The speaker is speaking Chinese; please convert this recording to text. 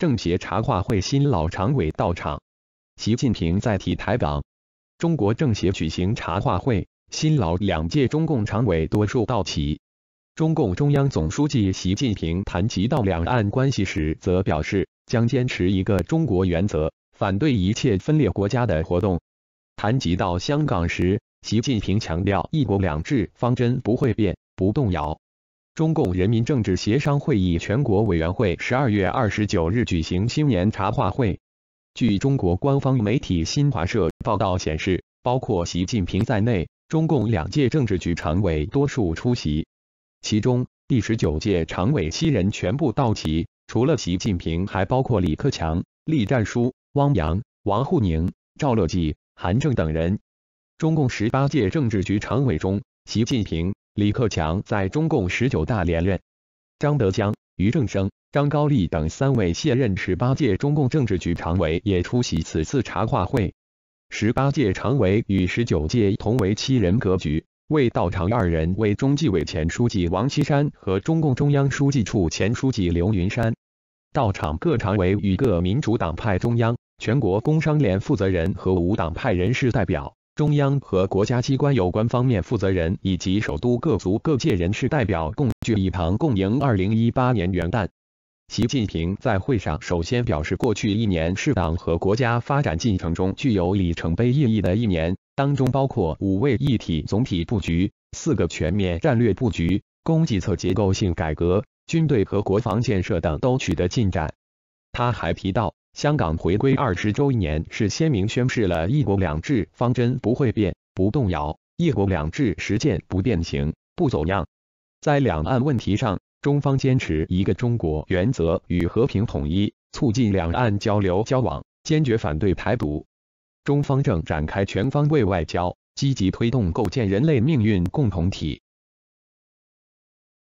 政协茶话会新老常委到场。习近平在体台港中国政协举行茶话会，新老两届中共常委多数到齐。中共中央总书记习近平谈及到两岸关系时，则表示将坚持一个中国原则，反对一切分裂国家的活动。谈及到香港时，习近平强调“一国两制”方针不会变、不动摇。中共人民政治协商会议全国委员会十二月二十九日举行新年茶话会。据中国官方媒体新华社报道显示，包括习近平在内，中共两届政治局常委多数出席。其中，第十九届常委七人全部到齐，除了习近平，还包括李克强、栗战书、汪洋、王沪宁、赵乐际、韩正等人。中共十八届政治局常委中，习近平。李克强在中共十九大连任，张德江、于正声、张高丽等三位卸任十八届中共政治局常委也出席此次茶话会。十八届常委与十九届同为七人格局，未到场二人为中纪委前书记王岐山和中共中央书记处前书记刘云山。到场各常委与各民主党派中央、全国工商联负责人和无党派人士代表。中央和国家机关有关方面负责人以及首都各族各界人士代表共聚一堂，共迎二零一八年元旦。习近平在会上首先表示，过去一年是党和国家发展进程中具有里程碑意义的一年，当中包括五位一体总体布局、四个全面战略布局、供给侧结构性改革、军队和国防建设等都取得进展。他还提到。香港回归二十周年，是鲜明宣示了一国两制方针不会变、不动摇，一国两制实践不变形、不走样。在两岸问题上，中方坚持一个中国原则与和平统一，促进两岸交流交往，坚决反对台独。中方正展开全方位外交，积极推动构建人类命运共同体。